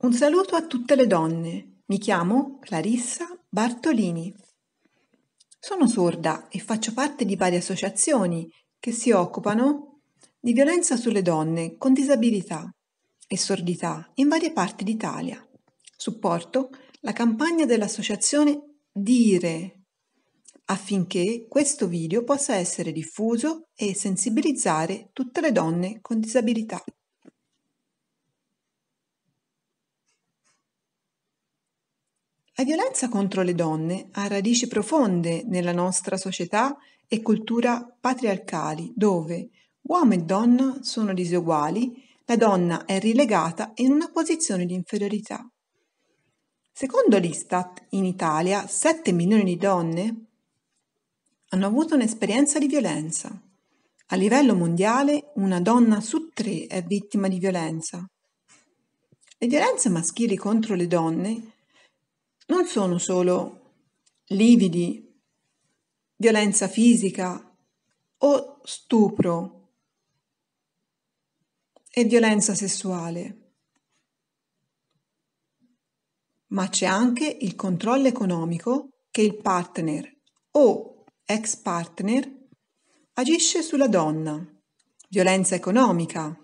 Un saluto a tutte le donne. Mi chiamo Clarissa Bartolini. Sono sorda e faccio parte di varie associazioni che si occupano di violenza sulle donne con disabilità e sordità in varie parti d'Italia. Supporto la campagna dell'associazione Dire affinché questo video possa essere diffuso e sensibilizzare tutte le donne con disabilità. La violenza contro le donne ha radici profonde nella nostra società e cultura patriarcali, dove uomo e donna sono diseguali, la donna è rilegata in una posizione di inferiorità. Secondo l'Istat, in Italia 7 milioni di donne hanno avuto un'esperienza di violenza. A livello mondiale una donna su tre è vittima di violenza. Le violenze maschili contro le donne non sono solo lividi, violenza fisica o stupro e violenza sessuale, ma c'è anche il controllo economico che il partner o ex partner agisce sulla donna, violenza economica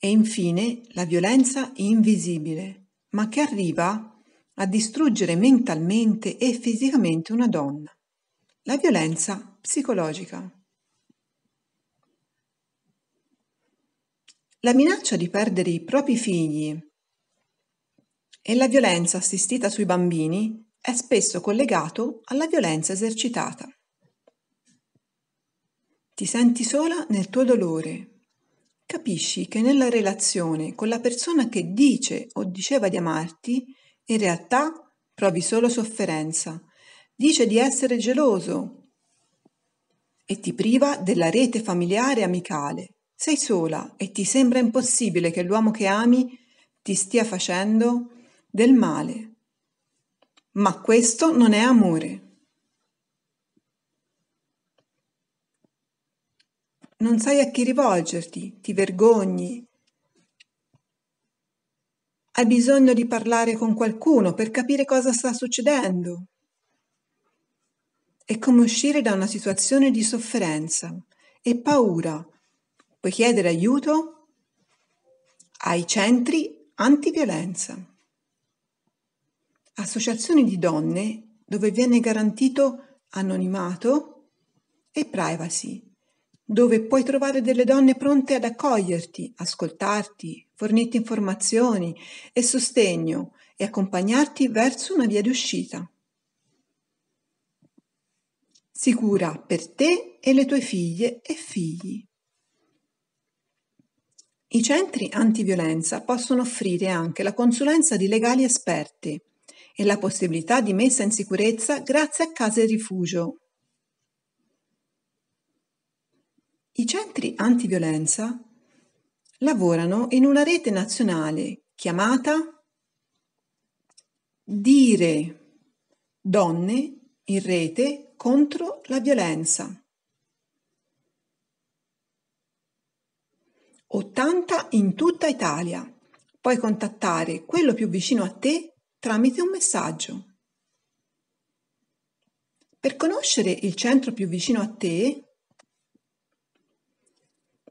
e infine la violenza invisibile ma che arriva a distruggere mentalmente e fisicamente una donna. La violenza psicologica. La minaccia di perdere i propri figli e la violenza assistita sui bambini è spesso collegato alla violenza esercitata. Ti senti sola nel tuo dolore, capisci che nella relazione con la persona che dice o diceva di amarti, in realtà provi solo sofferenza, dice di essere geloso e ti priva della rete familiare e amicale. Sei sola e ti sembra impossibile che l'uomo che ami ti stia facendo del male. Ma questo non è amore. non sai a chi rivolgerti, ti vergogni. Hai bisogno di parlare con qualcuno per capire cosa sta succedendo. È come uscire da una situazione di sofferenza e paura. Puoi chiedere aiuto ai centri antiviolenza, associazioni di donne dove viene garantito anonimato e privacy dove puoi trovare delle donne pronte ad accoglierti, ascoltarti, fornirti informazioni e sostegno e accompagnarti verso una via d'uscita. Sicura per te e le tue figlie e figli. I centri antiviolenza possono offrire anche la consulenza di legali esperte e la possibilità di messa in sicurezza grazie a case rifugio centri antiviolenza lavorano in una rete nazionale chiamata Dire Donne in rete contro la violenza. 80 in tutta Italia. Puoi contattare quello più vicino a te tramite un messaggio. Per conoscere il centro più vicino a te,